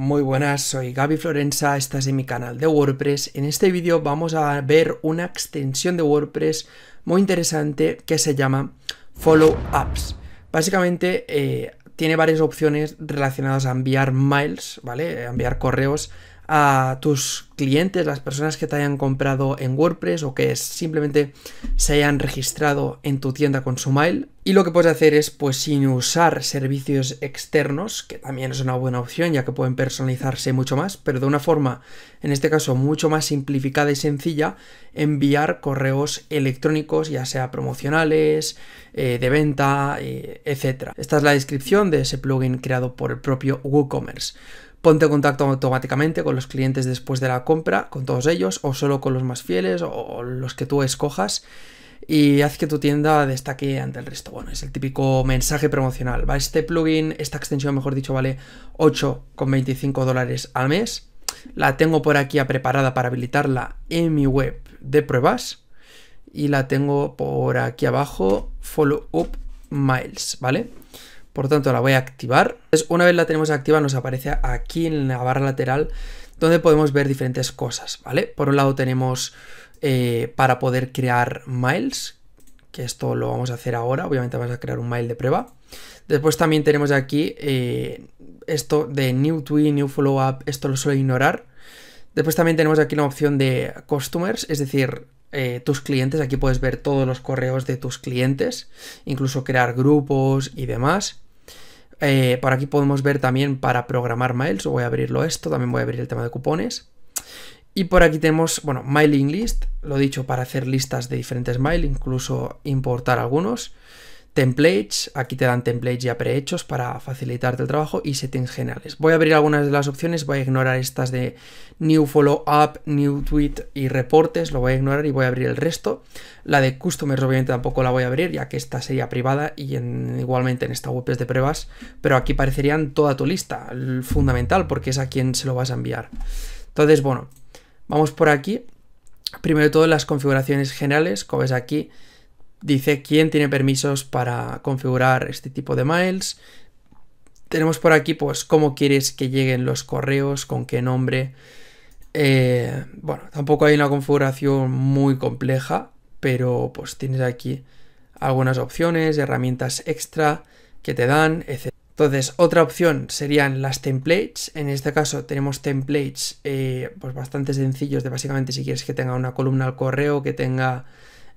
Muy buenas, soy Gaby Florenza, estás en mi canal de WordPress. En este vídeo vamos a ver una extensión de WordPress muy interesante que se llama Follow Ups. Básicamente eh, tiene varias opciones relacionadas a enviar mails, ¿vale? enviar correos a tus clientes, las personas que te hayan comprado en WordPress o que simplemente se hayan registrado en tu tienda con su mail. Y lo que puedes hacer es, pues sin usar servicios externos, que también es una buena opción ya que pueden personalizarse mucho más, pero de una forma, en este caso, mucho más simplificada y sencilla, enviar correos electrónicos, ya sea promocionales, eh, de venta, eh, etc. Esta es la descripción de ese plugin creado por el propio WooCommerce. Ponte en contacto automáticamente con los clientes después de la compra, con todos ellos, o solo con los más fieles o los que tú escojas y haz que tu tienda destaque ante el resto. Bueno, es el típico mensaje promocional. ¿va? Este plugin, esta extensión, mejor dicho, vale 8,25 dólares al mes. La tengo por aquí preparada para habilitarla en mi web de pruebas. Y la tengo por aquí abajo, follow up miles, ¿vale? por tanto la voy a activar. Es una vez la tenemos activa nos aparece aquí en la barra lateral donde podemos ver diferentes cosas, ¿vale? Por un lado tenemos eh, para poder crear miles, que esto lo vamos a hacer ahora, obviamente vamos a crear un mail de prueba. Después también tenemos aquí eh, esto de New Tweet, New Follow Up, esto lo suelo ignorar. Después también tenemos aquí la opción de Customers, es decir, eh, tus clientes, aquí puedes ver todos los correos de tus clientes, incluso crear grupos y demás. Eh, por aquí podemos ver también para programar mails, voy a abrirlo esto, también voy a abrir el tema de cupones. Y por aquí tenemos, bueno, mailing list, lo dicho, para hacer listas de diferentes miles, incluso importar algunos templates, aquí te dan templates ya prehechos para facilitarte el trabajo y settings generales. Voy a abrir algunas de las opciones, voy a ignorar estas de new follow up, new tweet y reportes, lo voy a ignorar y voy a abrir el resto. La de customers obviamente tampoco la voy a abrir ya que esta sería privada y en, igualmente en esta web es de pruebas, pero aquí parecerían toda tu lista, el fundamental porque es a quien se lo vas a enviar. Entonces, bueno, vamos por aquí. Primero de todo las configuraciones generales, como ves aquí, dice quién tiene permisos para configurar este tipo de mails. Tenemos por aquí, pues, cómo quieres que lleguen los correos, con qué nombre. Eh, bueno, tampoco hay una configuración muy compleja, pero pues tienes aquí algunas opciones, herramientas extra que te dan, etc. Entonces, otra opción serían las templates. En este caso tenemos templates eh, pues bastante sencillos de básicamente si quieres que tenga una columna al correo, que tenga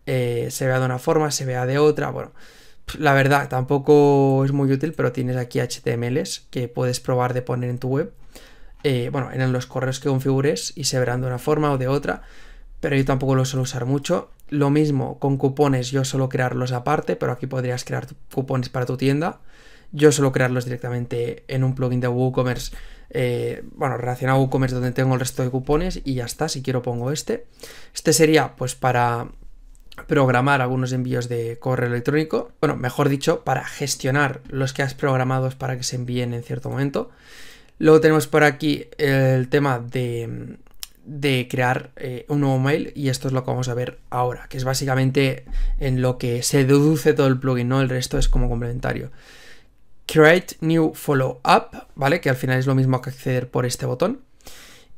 eh, se vea de una forma, se vea de otra. Bueno, la verdad tampoco es muy útil, pero tienes aquí HTMLs que puedes probar de poner en tu web. Eh, bueno, en los correos que configures y se verán de una forma o de otra, pero yo tampoco lo suelo usar mucho. Lo mismo con cupones, yo suelo crearlos aparte, pero aquí podrías crear cupones para tu tienda. Yo suelo crearlos directamente en un plugin de WooCommerce, eh, bueno, relacionado a WooCommerce donde tengo el resto de cupones y ya está, si quiero pongo este. Este sería pues para programar algunos envíos de correo electrónico, bueno, mejor dicho, para gestionar los que has programado para que se envíen en cierto momento. Luego tenemos por aquí el tema de, crear eh, un nuevo mail y esto es lo que vamos a ver ahora, que es básicamente en lo que se deduce todo el plugin, ¿no? El resto es como complementario. Create New Follow Up, ¿vale? Que al final es lo mismo que acceder por este botón.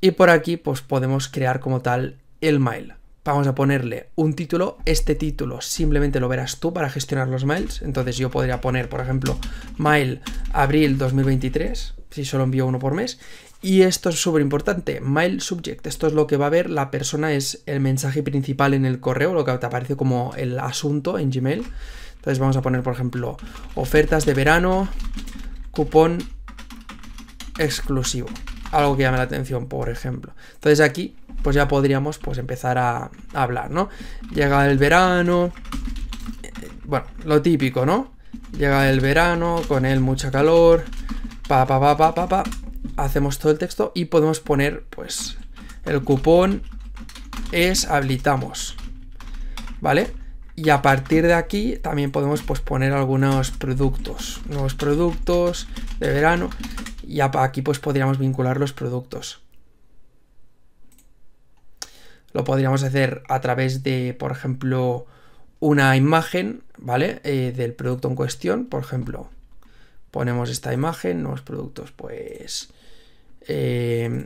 Y por aquí pues podemos crear como tal el mail vamos a ponerle un título, este título simplemente lo verás tú para gestionar los mails, entonces yo podría poner, por ejemplo, mail abril 2023, si solo envío uno por mes, y esto es súper importante, mail subject, esto es lo que va a ver la persona, es el mensaje principal en el correo, lo que te aparece como el asunto en Gmail, entonces vamos a poner, por ejemplo, ofertas de verano, cupón exclusivo, algo que llame la atención, por ejemplo. Entonces aquí pues ya podríamos pues empezar a, hablar, ¿no? Llega el verano, eh, bueno, lo típico, ¿no? Llega el verano, con él mucha calor, pa, pa, pa, pa, pa, pa, hacemos todo el texto y podemos poner, pues, el cupón es habilitamos, ¿vale? Y a partir de aquí también podemos pues, poner algunos productos, nuevos productos de verano y aquí pues podríamos vincular los productos lo podríamos hacer a través de, por ejemplo, una imagen, ¿vale? Eh, del producto en cuestión, por ejemplo, ponemos esta imagen, nuevos productos, pues... Eh,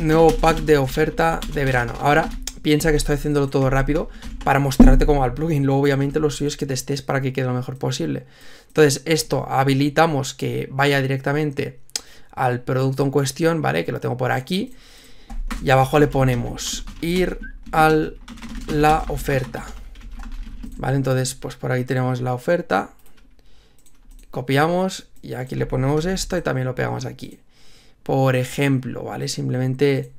nuevo pack de oferta de verano. Ahora piensa que estoy haciéndolo todo rápido para mostrarte cómo va el plugin. Luego, obviamente, lo suyo es que te estés para que quede lo mejor posible. Entonces, esto habilitamos que vaya directamente al producto en cuestión, ¿vale? Que lo tengo por aquí. Y abajo le ponemos ir a la oferta. Vale, entonces pues por ahí tenemos la oferta. Copiamos y aquí le ponemos esto y también lo pegamos aquí. Por ejemplo, ¿vale? Simplemente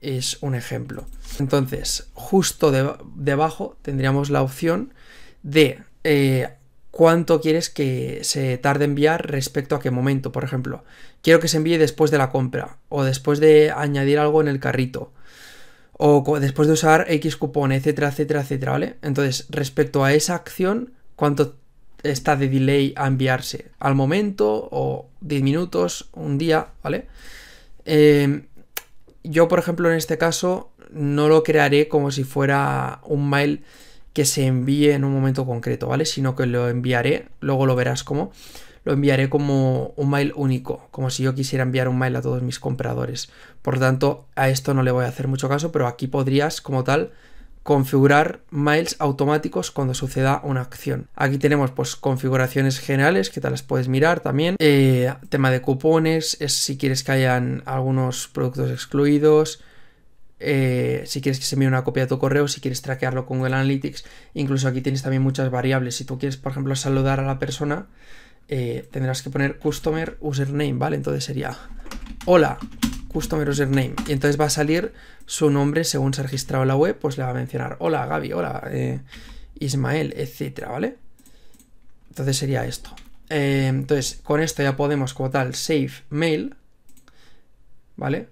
es un ejemplo. Entonces, justo debajo tendríamos la opción de eh, cuánto quieres que se tarde enviar respecto a qué momento. Por ejemplo, quiero que se envíe después de la compra o después de añadir algo en el carrito o después de usar X cupón, etcétera, etcétera, etcétera, ¿vale? Entonces, respecto a esa acción, ¿cuánto está de delay a enviarse? ¿Al momento o 10 minutos, un día, ¿vale? Em, yo, por ejemplo, en este caso, no lo crearé como si fuera un mail que se envíe en un momento concreto, ¿vale? Sino que lo enviaré, luego lo verás como, lo enviaré como un mail único, como si yo quisiera enviar un mail a todos mis compradores. Por lo tanto, a esto no le voy a hacer mucho caso, pero aquí podrías como tal configurar mails automáticos cuando suceda una acción. Aquí tenemos pues configuraciones generales que tal las puedes mirar también, eh, tema de cupones, si quieres que hayan algunos productos excluidos, eh, si quieres que se envíe una copia de tu correo, si quieres traquearlo con Google Analytics, incluso aquí tienes también muchas variables. Si tú quieres, por ejemplo, saludar a la persona, eh, tendrás que poner customer username, ¿vale? Entonces sería hola, customer username. Y entonces va a salir su nombre según se ha registrado la web, pues le va a mencionar hola Gaby, hola eh, Ismael, etcétera, ¿vale? Entonces sería esto. entonces con esto ya podemos como tal save mail, ¿vale?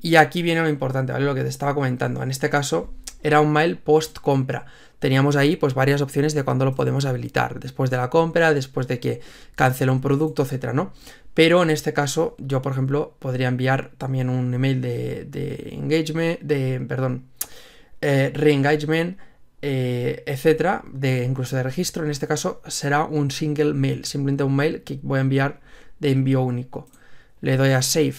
Y aquí viene lo importante, ¿vale? Lo que te estaba comentando. En este caso era un mail post compra. Teníamos ahí pues varias opciones de cuándo lo podemos habilitar, después de la compra, después de que cancela un producto, etcétera, ¿no? Pero en este caso yo, por ejemplo, podría enviar también un email de, engagement, de, perdón, eh, re eh, etcétera, de incluso de registro. En este caso será un single mail, simplemente un mail que voy a enviar de envío único. Le doy a save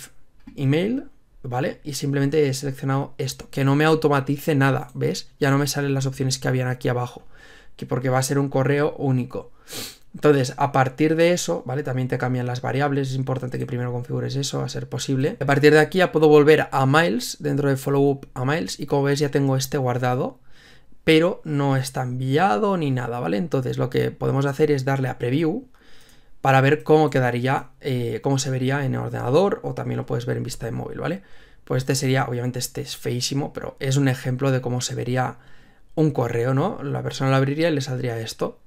email ¿vale? Y simplemente he seleccionado esto, que no me automatice nada, ¿ves? Ya no me salen las opciones que habían aquí abajo, que porque va a ser un correo único. Entonces, a partir de eso, ¿vale? También te cambian las variables, es importante que primero configures eso a ser posible. A partir de aquí ya puedo volver a Miles, dentro de Follow Up a Miles, y como ves ya tengo este guardado, pero no está enviado ni nada, ¿vale? Entonces lo que podemos hacer es darle a Preview, para ver cómo quedaría, eh, cómo se vería en el ordenador o también lo puedes ver en vista de móvil, ¿vale? Pues este sería, obviamente este es feísimo, pero es un ejemplo de cómo se vería un correo, ¿no? La persona lo abriría y le saldría esto.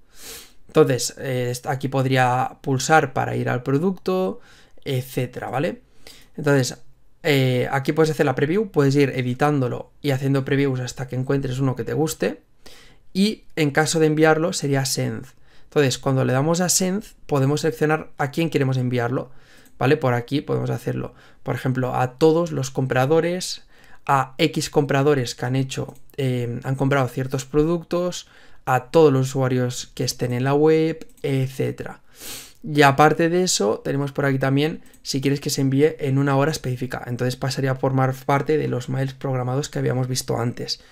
Entonces, eh, aquí podría pulsar para ir al producto, etcétera, ¿vale? Entonces, eh, aquí puedes hacer la preview, puedes ir editándolo y haciendo previews hasta que encuentres uno que te guste. Y en caso de enviarlo sería send. Entonces, cuando le damos a Send, podemos seleccionar a quién queremos enviarlo, ¿vale? Por aquí podemos hacerlo, por ejemplo, a todos los compradores, a X compradores que han hecho, eh, han comprado ciertos productos, a todos los usuarios que estén en la web, etc. Y aparte de eso, tenemos por aquí también si quieres que se envíe en una hora específica. Entonces pasaría a formar parte de los mails programados que habíamos visto antes.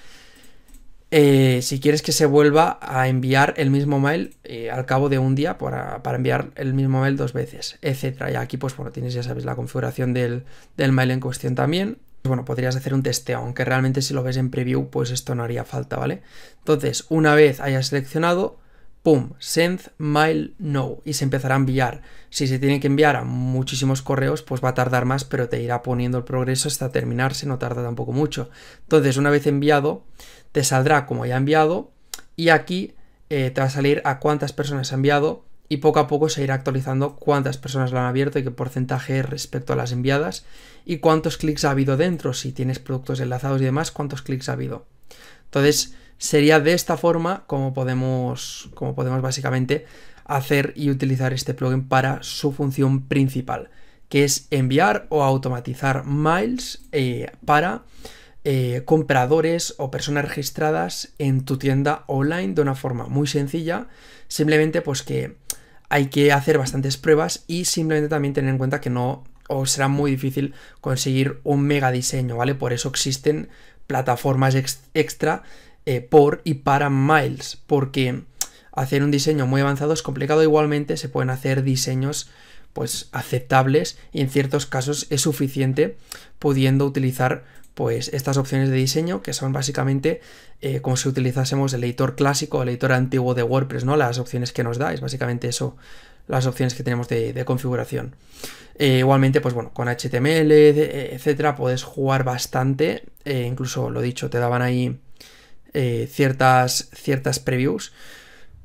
Eh, si quieres que se vuelva a enviar el mismo mail eh, al cabo de un día para, enviar el mismo mail dos veces, etcétera. Y aquí, pues bueno, tienes, ya sabes, la configuración del, del mail en cuestión también. Pues, bueno, podrías hacer un testeo, aunque realmente si lo ves en preview, pues esto no haría falta, ¿vale? Entonces, una vez hayas seleccionado, pum, send mail no, y se empezará a enviar. Si se tiene que enviar a muchísimos correos, pues va a tardar más, pero te irá poniendo el progreso hasta terminarse, no tarda tampoco mucho. Entonces, una vez enviado, te saldrá como ya enviado, y aquí eh, te va a salir a cuántas personas ha enviado, y poco a poco se irá actualizando cuántas personas lo han abierto y qué porcentaje respecto a las enviadas, y cuántos clics ha habido dentro, si tienes productos enlazados y demás, cuántos clics ha habido. Entonces, Sería de esta forma como podemos, como podemos básicamente hacer y utilizar este plugin para su función principal, que es enviar o automatizar mails eh, para eh, compradores o personas registradas en tu tienda online de una forma muy sencilla, simplemente pues que hay que hacer bastantes pruebas y simplemente también tener en cuenta que no os será muy difícil conseguir un mega diseño, ¿vale? Por eso existen plataformas extra eh, por y para Miles, porque hacer un diseño muy avanzado es complicado igualmente, se pueden hacer diseños pues aceptables y en ciertos casos es suficiente pudiendo utilizar pues estas opciones de diseño que son básicamente eh, como si utilizásemos el editor clásico el editor antiguo de WordPress, ¿no? Las opciones que nos da, es básicamente eso, las opciones que tenemos de, configuración. Eh, igualmente, pues bueno, con HTML, etcétera, puedes jugar bastante, incluso lo dicho, te daban ahí eh, ciertas, ciertas previews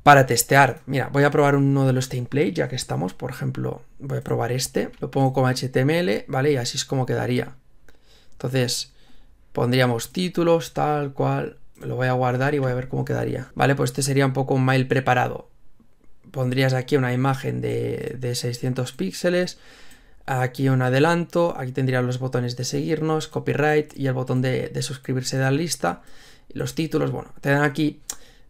para testear. Mira, voy a probar uno de los templates ya que estamos, por ejemplo, voy a probar este, lo pongo como HTML, ¿vale? Y así es como quedaría. Entonces, pondríamos títulos, tal cual, lo voy a guardar y voy a ver cómo quedaría. Vale, pues este sería un poco un mail preparado. Pondrías aquí una imagen de, 600 píxeles, aquí un adelanto, aquí tendrían los botones de seguirnos, copyright y el botón de, de suscribirse de la lista los títulos, bueno, te dan aquí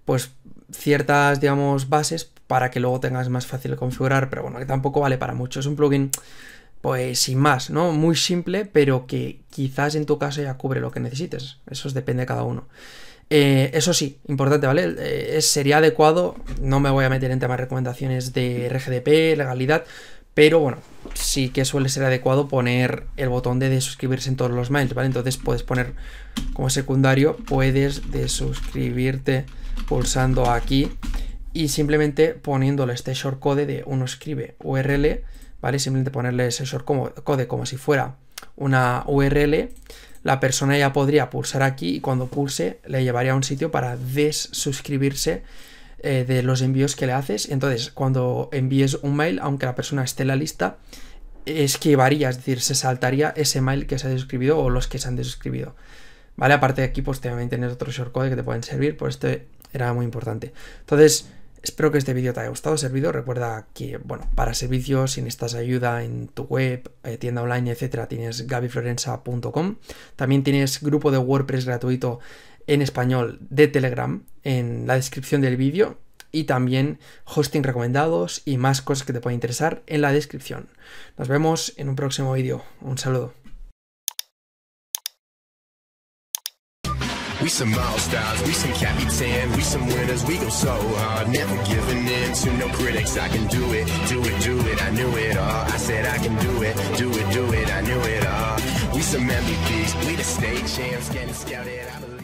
pues ciertas, digamos, bases para que luego tengas más fácil de configurar, pero bueno, que tampoco vale para muchos, Es un plugin, pues sin más, ¿no? Muy simple, pero que quizás en tu caso ya cubre lo que necesites. Eso depende de cada uno. Eh, eso sí, importante, ¿vale? Eh, sería adecuado, no me voy a meter en temas de recomendaciones de RGDP, legalidad, pero bueno, sí que suele ser adecuado poner el botón de desuscribirse en todos los mails, ¿vale? Entonces puedes poner como secundario, puedes desuscribirte pulsando aquí y simplemente poniéndole este shortcode de uno escribe URL, ¿vale? Simplemente ponerle ese shortcode como si fuera una URL, la persona ya podría pulsar aquí y cuando pulse le llevaría a un sitio para desuscribirse eh, de los envíos que le haces. Entonces, cuando envíes un mail, aunque la persona esté en la lista, esquivaría, es decir, se saltaría ese mail que se ha suscribido o los que se han suscribido. ¿Vale? Aparte de aquí, pues también tienes otro shortcode que te pueden servir, por pues, este era muy importante. Entonces, espero que este vídeo te haya gustado, servido. Recuerda que, bueno, para servicios, si necesitas ayuda en tu web, eh, tienda online, etcétera, tienes gabiflorenza.com. También tienes grupo de WordPress gratuito en español de Telegram en la descripción del vídeo y también hosting recomendados y más cosas que te pueden interesar en la descripción. Nos vemos en un próximo vídeo. Un saludo. We some milestones, we some captain, we some winners, we go so hard. Never giving in to no critics. I can do it, do it, do it. I knew it all. I said I can do it, do it, do it. I knew it all. We some MVPs, we the state champs, getting scouted. I believe